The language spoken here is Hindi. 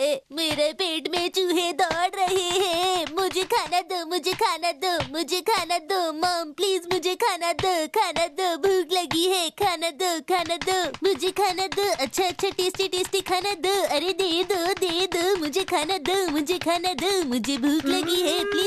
मेरे पेट में चूहे दौड़ रहे हैं मुझे खाना दो मुझे खाना दो मुझे खाना दो मॉम प्लीज मुझे खाना दो खाना दो भूख लगी है खाना दो खाना दो मुझे खाना दो अच्छा अच्छा टेस्टी टेस्टी खाना दो अरे दे दो दे दो मुझे खाना दो मुझे खाना दो मुझे भूख लगी है